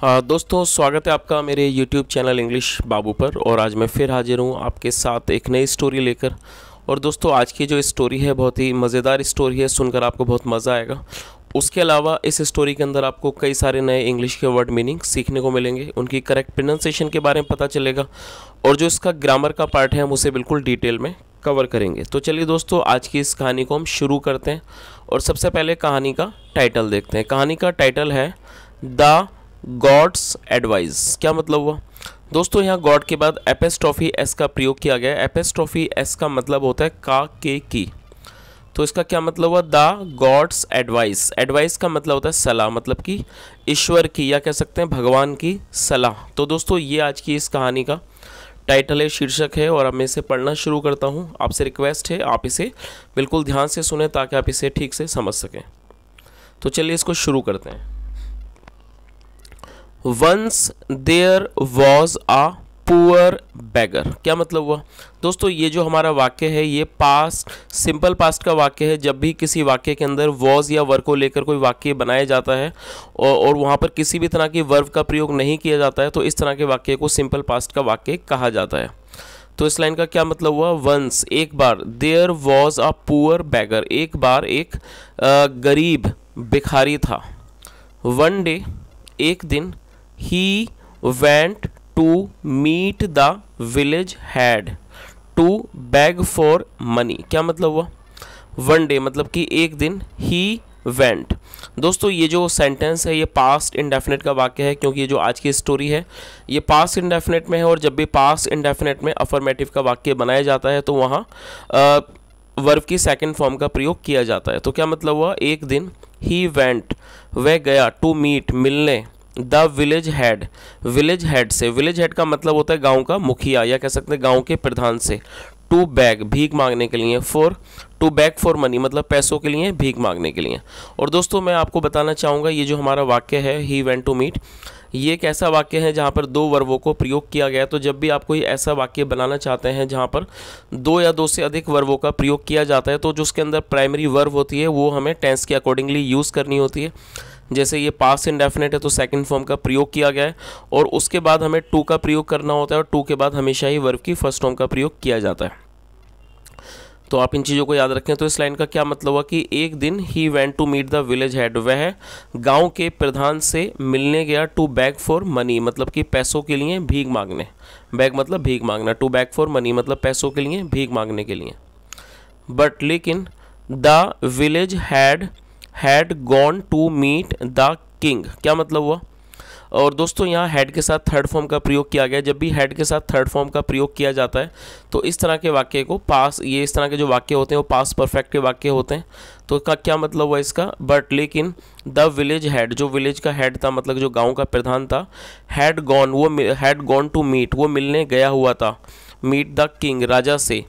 हाँ दोस्तों स्वागत है आपका मेरे YouTube चैनल इंग्लिश बाबू पर और आज मैं फिर हाजिर हूँ आपके साथ एक नई स्टोरी लेकर और दोस्तों आज की जो स्टोरी है बहुत ही मज़ेदार स्टोरी है सुनकर आपको बहुत मज़ा आएगा उसके अलावा इस स्टोरी के अंदर आपको कई सारे नए इंग्लिश के वर्ड मीनिंग सीखने को मिलेंगे उनकी करेक्ट प्रोनाउंसिएशन के बारे में पता चलेगा और जो इसका ग्रामर का पार्ट है हम उसे बिल्कुल डिटेल में कवर करेंगे तो चलिए दोस्तों आज की इस कहानी को हम शुरू करते हैं और सबसे पहले कहानी का टाइटल देखते हैं कहानी का टाइटल है द गॉड्स एडवाइस क्या मतलब हुआ दोस्तों यहाँ गॉड के बाद एपेस्ट्रॉफी एस का प्रयोग किया गया एपेस्ट्रॉफी एस का मतलब होता है का के की तो इसका क्या मतलब हुआ द गॉड्स एडवाइस एडवाइस का मतलब होता है सलाह मतलब कि ईश्वर की या कह सकते हैं भगवान की सलाह तो दोस्तों ये आज की इस कहानी का टाइटल है शीर्षक है और अब मैं इसे पढ़ना शुरू करता हूँ आपसे रिक्वेस्ट है आप इसे बिल्कुल ध्यान से सुने ताकि आप इसे ठीक से समझ सकें तो चलिए इसको शुरू करते हैं once there was a poor beggar क्या मतलब हुआ दोस्तों ये जो हमारा वाक्य है ये पास्ट सिंपल पास्ट का वाक्य है जब भी किसी वाक्य के अंदर वॉज या वर्क को लेकर कोई वाक्य बनाया जाता है और, और वहाँ पर किसी भी तरह की वर्व का प्रयोग नहीं किया जाता है तो इस तरह के वाक्य को सिंपल पास्ट का वाक्य कहा जाता है तो इस लाइन का क्या मतलब हुआ वंस एक बार there was a poor beggar एक बार एक गरीब भिखारी था वन डे एक दिन he went to meet the village head to beg for money क्या मतलब हुआ वन डे मतलब कि एक दिन ही वेंट दोस्तों ये जो सेंटेंस है ये पास्ट इंडेफिनेट का वाक्य है क्योंकि ये जो आज की स्टोरी है ये पास्ट इंडेफिनेट में है और जब भी पास्ट इंडेफिनेट में अफर्मेटिव का वाक्य बनाया जाता है तो वहाँ वर्व की सेकंड फॉर्म का प्रयोग किया जाता है तो क्या मतलब हुआ एक दिन ही वेंट वह गया टू मीट मिलने the village head village head से विलेज हेड का मतलब होता है गांव का मुखिया या कह सकते हैं गांव के प्रधान से टू बैग भीख मांगने के लिए for to beg for money मतलब पैसों के लिए भीख मांगने के लिए और दोस्तों मैं आपको बताना चाहूँगा ये जो हमारा वाक्य है ही वेंट टू मीट ये एक ऐसा वाक्य है जहाँ पर दो वर्वों को प्रयोग किया गया तो जब भी आप कोई ऐसा वाक्य बनाना चाहते हैं जहाँ पर दो या दो से अधिक वर्वों का प्रयोग किया जाता है तो जो उसके अंदर प्राइमरी वर्व होती है वो हमें टेंस के अकॉर्डिंगली यूज़ करनी होती है जैसे ये पास इंडेफिनेट है तो सेकंड फॉर्म का प्रयोग किया गया है और उसके बाद हमें टू का प्रयोग करना होता है और टू के बाद हमेशा ही वर्ब की फर्स्ट फॉर्म का प्रयोग किया जाता है तो आप इन चीज़ों को याद रखें तो इस लाइन का क्या मतलब हुआ कि एक दिन he went to meet the village head वह गांव के प्रधान से मिलने गया टू बैग फॉर मनी मतलब कि पैसों के लिए भीख मांगने बैग मतलब भीख मांगना टू बैग फॉर मनी मतलब पैसों के लिए भीख मांगने के लिए बट लेकिन the village head had gone to meet the king क्या मतलब हुआ और दोस्तों यहाँ हैड के साथ थर्ड फॉर्म का प्रयोग किया गया जब भी हैड के साथ थर्ड फॉर्म का प्रयोग किया जाता है तो इस तरह के वाक्य को पास ये इस तरह के जो वाक्य होते हैं वो पास परफेक्ट के वाक्य होते हैं तो का क्या मतलब हुआ इसका बट लेकिन द विलेज हैड जो विलेज का हेड था मतलब जो गांव का प्रधान था हैड गॉन वो हैड गॉन टू मीट वो मिलने गया हुआ था मीट द किंग राजा से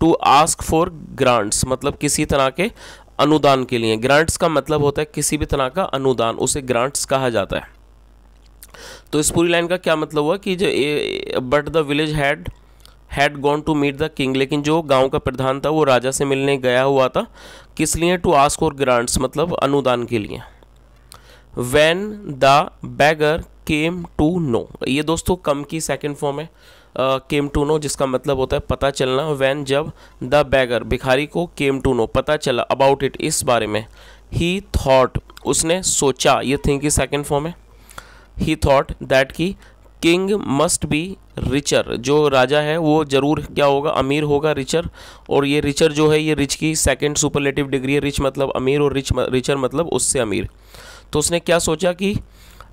टू आस्क फॉर ग्रांट्स मतलब किसी तरह के अनुदान के लिए ग्रांट्स का मतलब होता है किसी भी तरह का अनुदान उसे ग्रांट्स कहा जाता है तो इस पूरी लाइन का क्या मतलब हुआ कि जो but the village head had gone to meet the king लेकिन जो गांव का प्रधान था वो राजा से मिलने गया हुआ था किस लिए टू आस्क और ग्रांट्स मतलब अनुदान के लिए when the beggar came to know ये दोस्तों कम की सेकेंड फॉर्म है केम टू नो जिसका मतलब होता है पता चलना वैन जब द बैगर भिखारी को केम टू नो पता चला अबाउट इट इस बारे में ही थाट उसने सोचा ये थिंक की सेकेंड फॉर्म है ही थाट दैट की किंग मस्ट बी रिचर जो राजा है वो ज़रूर क्या होगा अमीर होगा रिचर और ये रिचर जो है ये रिच की सेकेंड सुपरलेटिव डिग्री है रिच मतलब अमीर और रिच रिचर मतलब उससे अमीर तो उसने क्या सोचा कि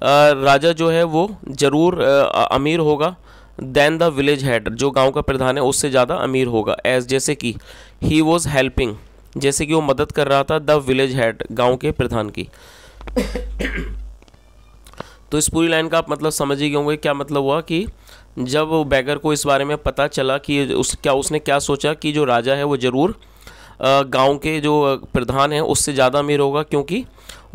राजा जो है वो ज़रूर अमीर होगा देन द विलेज हेड जो गांव का प्रधान है उससे ज़्यादा अमीर होगा एज जैसे कि ही वॉज हेल्पिंग जैसे कि वो मदद कर रहा था द विलेज हेड गांव के प्रधान की तो इस पूरी लाइन का आप मतलब समझ ही गए होंगे क्या मतलब हुआ कि जब बैगर को इस बारे में पता चला कि उस क्या उसने क्या सोचा कि जो राजा है वो ज़रूर गांव के जो प्रधान हैं उससे ज़्यादा अमीर होगा क्योंकि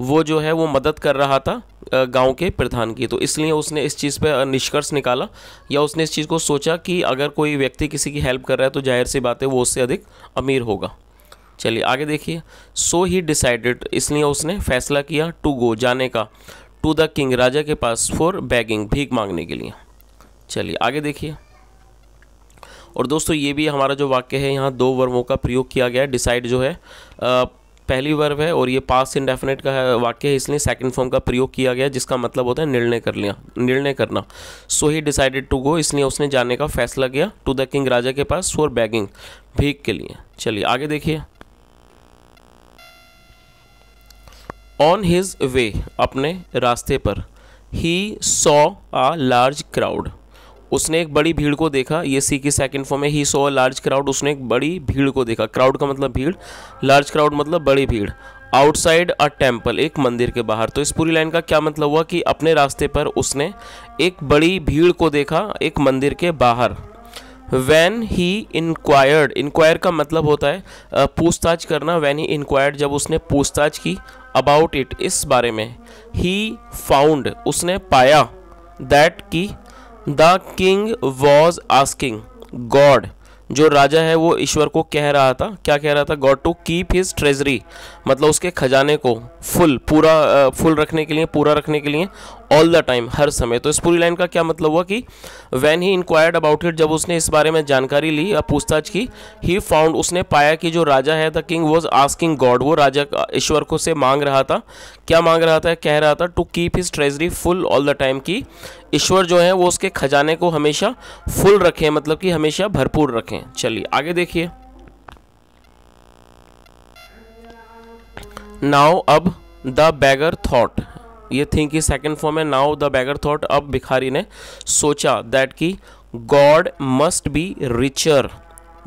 वो जो है वो मदद कर रहा था गांव के प्रधान की तो इसलिए उसने इस चीज़ पर निष्कर्ष निकाला या उसने इस चीज़ को सोचा कि अगर कोई व्यक्ति किसी की हेल्प कर रहा है तो जाहिर सी बात है वो उससे अधिक अमीर होगा चलिए आगे देखिए सो ही डिसाइडेड इसलिए उसने फैसला किया टू गो जाने का टू द किंग राजा के पास फॉर बैगिंग भीख मांगने के लिए चलिए आगे देखिए और दोस्तों ये भी हमारा जो वाक्य है यहाँ दो वर्मों का प्रयोग किया गया है डिसाइड जो है आ, पहली वर्ब है और ये पास इंडेफिनेट का वाक्य है इसलिए सेकंड फॉर्म का प्रयोग किया गया जिसका मतलब होता है निर्णय कर लिया निर्णय करना सो ही डिसाइडेड टू गो इसलिए उसने जाने का फैसला किया टू द किंग राजा के पास फॉर बैगिंग भीख के लिए चलिए आगे देखिए ऑन हिज वे अपने रास्ते पर he saw a large crowd उसने एक बड़ी भीड़ को देखा ये सी की सेकंड फॉर्म है ही सो अ लार्ज क्राउड उसने एक बड़ी भीड़ को देखा क्राउड का मतलब भीड़ लार्ज क्राउड मतलब बड़ी भीड़ आउटसाइड अ टेम्पल एक मंदिर के बाहर तो इस पूरी लाइन का क्या मतलब हुआ कि अपने रास्ते पर उसने एक बड़ी भीड़ को देखा एक मंदिर के बाहर वैन ही इंक्वायर्ड इंक्वायर का मतलब होता है पूछताछ करना वैन ही इंक्वायर्ड जब उसने पूछताछ की अबाउट इट इस बारे में ही फाउंड उसने पाया दैट की the king was asking God जो राजा है वो ईश्वर को कह रहा था क्या कह रहा था God to keep his treasury मतलब उसके खजाने को फुल पूरा फुल रखने के लिए पूरा रखने के लिए ऑल द टाइम हर समय तो इस पूरी लाइन का क्या मतलब हुआ कि when he inquired about it जब उसने इस बारे में जानकारी ली या पूछताछ की ही फाउंड उसने पाया कि जो राजा है the king was asking God वो राजा ईश्वर को से मांग रहा था क्या मांग रहा था कह रहा था to keep his treasury full all the time की ईश्वर जो है वो उसके खजाने को हमेशा फुल रखें मतलब कि हमेशा भरपूर रखें चलिए आगे देखिए नाउ अब द बैगर थॉट ये थिंक की सेकेंड फॉर्म है नाउ द बैगर थॉट अब भिखारी ने सोचा दैट की God must be richer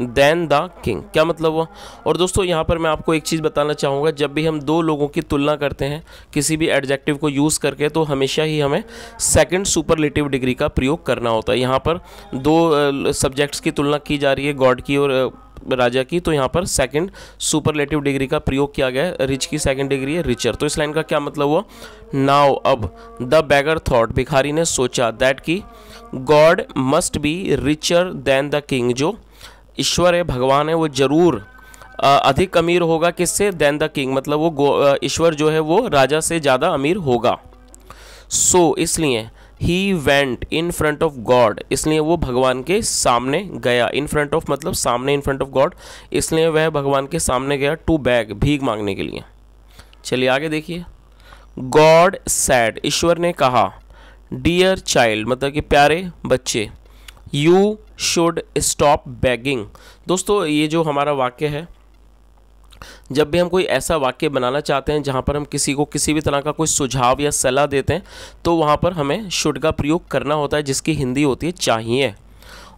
than the king क्या मतलब हुआ और दोस्तों यहाँ पर मैं आपको एक चीज़ बताना चाहूँगा जब भी हम दो लोगों की तुलना करते हैं किसी भी एडजेक्टिव को यूज़ करके तो हमेशा ही हमें सेकंड सुपरलेटिव डिग्री का प्रयोग करना होता है यहाँ पर दो सब्जेक्ट्स की तुलना की जा रही है गॉड की और राजा की तो यहाँ पर सेकंड सुपरलेटिव डिग्री का प्रयोग किया गया है रिच की सेकंड डिग्री है रिचर तो इस लाइन का क्या मतलब हुआ नाव अब द बैगर थॉट भिखारी ने सोचा दैट कि God must be richer than the king जो ईश्वर है भगवान है वो ज़रूर अधिक अमीर होगा किससे देन द किंग मतलब वो ईश्वर जो है वो राजा से ज़्यादा अमीर होगा सो so, इसलिए he went in front of God इसलिए वो भगवान के सामने गया इन फ्रंट ऑफ मतलब सामने इन फ्रंट ऑफ गॉड इसलिए वह भगवान के सामने गया टू बैग भीख मांगने के लिए चलिए आगे देखिए गॉड सैड ईश्वर ने कहा डियर चाइल्ड मतलब कि प्यारे बच्चे यू शुड स्टॉप बैगिंग दोस्तों ये जो हमारा वाक्य है जब भी हम कोई ऐसा वाक्य बनाना चाहते हैं जहाँ पर हम किसी को किसी भी तरह का कोई सुझाव या सलाह देते हैं तो वहाँ पर हमें शुड का प्रयोग करना होता है जिसकी हिंदी होती है चाहिए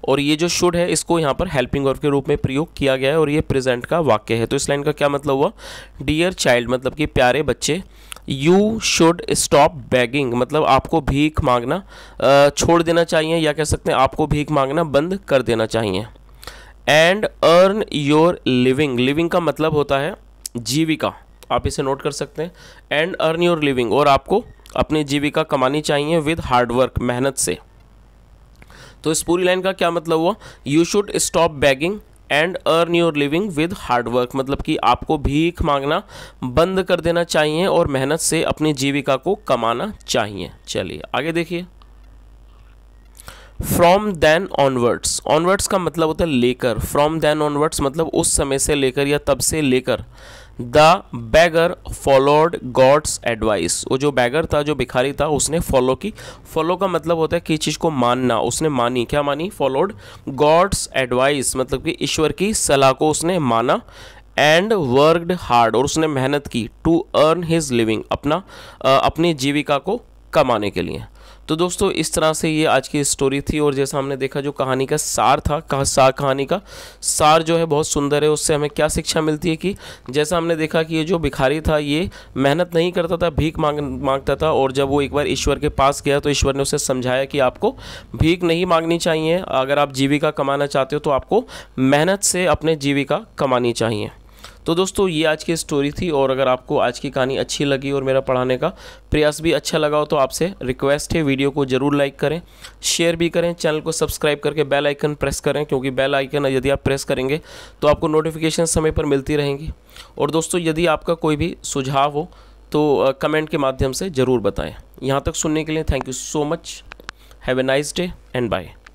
और ये जो शुड है इसको यहाँ पर हेल्पिंग वर्ब के रूप में प्रयोग किया गया है और ये प्रेजेंट का वाक्य है तो इस लाइन का क्या मतलब हुआ डियर चाइल्ड मतलब कि प्यारे बच्चे यू शुड स्टॉप बैगिंग मतलब आपको भीख मांगना छोड़ देना चाहिए या कह सकते हैं आपको भीख मांगना बंद कर देना चाहिए and earn your living living का मतलब होता है जीविका आप इसे नोट कर सकते हैं एंड अर्न योर लिविंग और आपको अपनी जीविका कमानी चाहिए विद हार्डवर्क मेहनत से तो इस पूरी लाइन का क्या मतलब हुआ you should stop begging and earn your living with hard work मतलब कि आपको भीख मांगना बंद कर देना चाहिए और मेहनत से अपनी जीविका को कमाना चाहिए चलिए आगे देखिए फ्रॉम देन ऑनवर्ड्स ऑनवर्ड्स का मतलब होता है लेकर फ्रॉम देन ऑनवर्ड्स मतलब उस समय से लेकर या तब से लेकर the beggar followed God's advice वो जो बैगर था जो भिखारी था उसने फॉलो की फॉलो का मतलब होता है कि चीज़ को मानना उसने मानी क्या मानी फॉलोड गॉड्स एडवाइस मतलब कि ईश्वर की सलाह को उसने माना एंड वर्कड हार्ड और उसने मेहनत की टू अर्न हिज लिविंग अपना आ, अपनी जीविका को कमाने के लिए तो दोस्तों इस तरह से ये आज की स्टोरी थी और जैसा हमने देखा जो कहानी का सार था कहा सार कहानी का सार जो है बहुत सुंदर है उससे हमें क्या शिक्षा मिलती है कि जैसा हमने देखा कि ये जो भिखारी था ये मेहनत नहीं करता था भीख मांग मांगता था और जब वो एक बार ईश्वर के पास गया तो ईश्वर ने उसे समझाया कि आपको भीख नहीं मांगनी चाहिए अगर आप जीविका कमाना चाहते हो तो आपको मेहनत से अपने जीविका कमानी चाहिए तो दोस्तों ये आज की स्टोरी थी और अगर आपको आज की कहानी अच्छी लगी और मेरा पढ़ाने का प्रयास भी अच्छा लगा हो तो आपसे रिक्वेस्ट है वीडियो को ज़रूर लाइक करें शेयर भी करें चैनल को सब्सक्राइब करके बेल आइकन प्रेस करें क्योंकि बेल आइकन यदि आप प्रेस करेंगे तो आपको नोटिफिकेशन समय पर मिलती रहेंगी और दोस्तों यदि आपका कोई भी सुझाव हो तो कमेंट के माध्यम से ज़रूर बताएँ यहाँ तक सुनने के लिए thank you so much have a nice day and bye